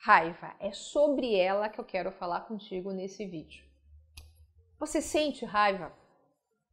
raiva. É sobre ela que eu quero falar contigo nesse vídeo. Você sente raiva?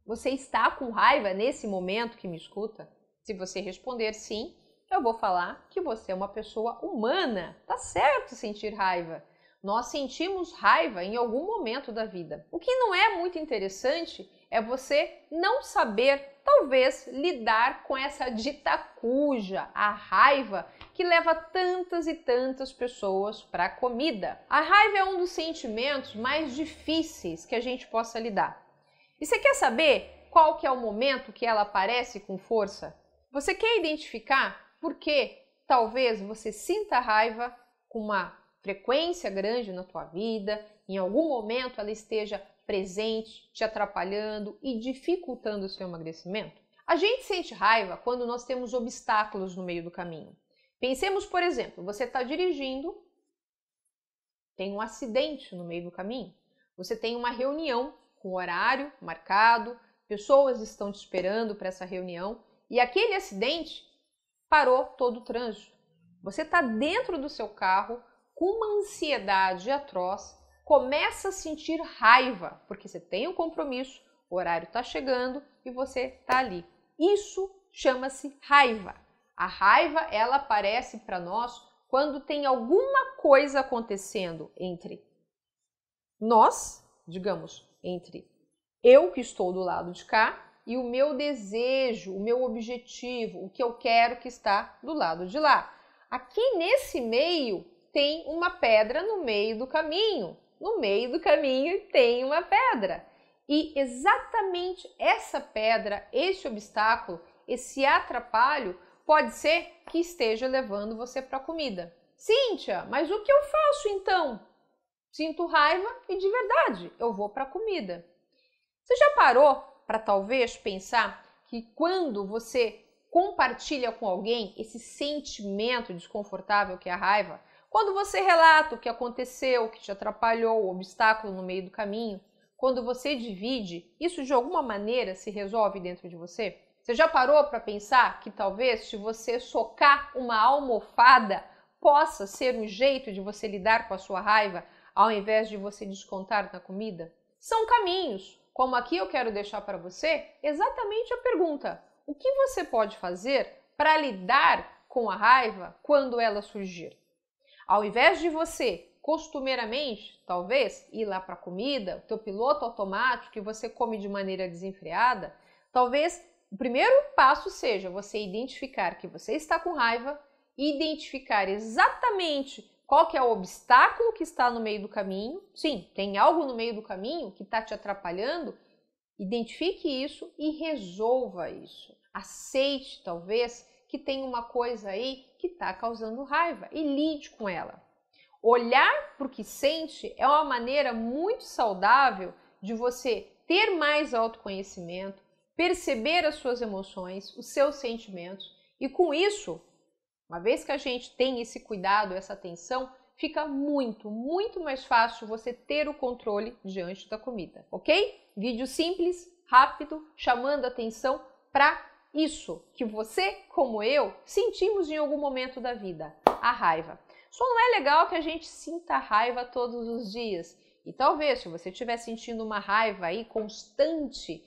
Você está com raiva nesse momento que me escuta? Se você responder sim, eu vou falar que você é uma pessoa humana. Tá certo sentir raiva. Nós sentimos raiva em algum momento da vida. O que não é muito interessante é você não saber talvez lidar com essa dita cuja, a raiva que leva tantas e tantas pessoas para a comida. A raiva é um dos sentimentos mais difíceis que a gente possa lidar. E você quer saber qual que é o momento que ela aparece com força? Você quer identificar por que talvez você sinta raiva com uma frequência grande na tua vida, em algum momento ela esteja presente, te atrapalhando e dificultando o seu emagrecimento? A gente sente raiva quando nós temos obstáculos no meio do caminho. Pensemos, por exemplo, você está dirigindo, tem um acidente no meio do caminho, você tem uma reunião com horário marcado, pessoas estão te esperando para essa reunião e aquele acidente parou todo o trânsito. Você está dentro do seu carro com uma ansiedade atroz começa a sentir raiva, porque você tem um compromisso, o horário está chegando e você está ali. Isso chama-se raiva. A raiva ela aparece para nós quando tem alguma coisa acontecendo entre nós, digamos, entre eu que estou do lado de cá e o meu desejo, o meu objetivo, o que eu quero que está do lado de lá. Aqui nesse meio tem uma pedra no meio do caminho no meio do caminho tem uma pedra. E exatamente essa pedra, esse obstáculo, esse atrapalho, pode ser que esteja levando você para a comida. Cíntia, mas o que eu faço então? Sinto raiva e de verdade eu vou para a comida. Você já parou para talvez pensar que quando você compartilha com alguém esse sentimento desconfortável que é a raiva, quando você relata o que aconteceu, o que te atrapalhou, o obstáculo no meio do caminho, quando você divide, isso de alguma maneira se resolve dentro de você? Você já parou para pensar que talvez se você socar uma almofada possa ser um jeito de você lidar com a sua raiva ao invés de você descontar na comida? São caminhos. Como aqui eu quero deixar para você exatamente a pergunta: o que você pode fazer para lidar com a raiva quando ela surgir? Ao invés de você costumeiramente, talvez, ir lá para comida, o teu piloto automático que você come de maneira desenfreada, talvez o primeiro passo seja você identificar que você está com raiva, identificar exatamente qual que é o obstáculo que está no meio do caminho. Sim, tem algo no meio do caminho que está te atrapalhando. Identifique isso e resolva isso. Aceite, talvez, que tem uma coisa aí que está causando raiva e lide com ela. Olhar para o que sente é uma maneira muito saudável de você ter mais autoconhecimento, perceber as suas emoções, os seus sentimentos e com isso, uma vez que a gente tem esse cuidado, essa atenção, fica muito, muito mais fácil você ter o controle diante da comida, ok? Vídeo simples, rápido, chamando atenção para isso que você, como eu, sentimos em algum momento da vida: a raiva. Só não é legal que a gente sinta raiva todos os dias. E talvez, se você estiver sentindo uma raiva aí constante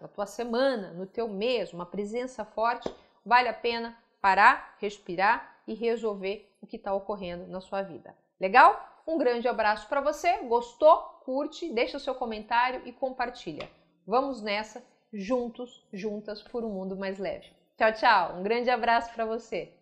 na tua semana, no teu mês, uma presença forte, vale a pena parar, respirar e resolver o que está ocorrendo na sua vida. Legal? Um grande abraço para você. Gostou? Curte, deixa o seu comentário e compartilha. Vamos nessa juntos, juntas por um mundo mais leve. Tchau, tchau. Um grande abraço para você.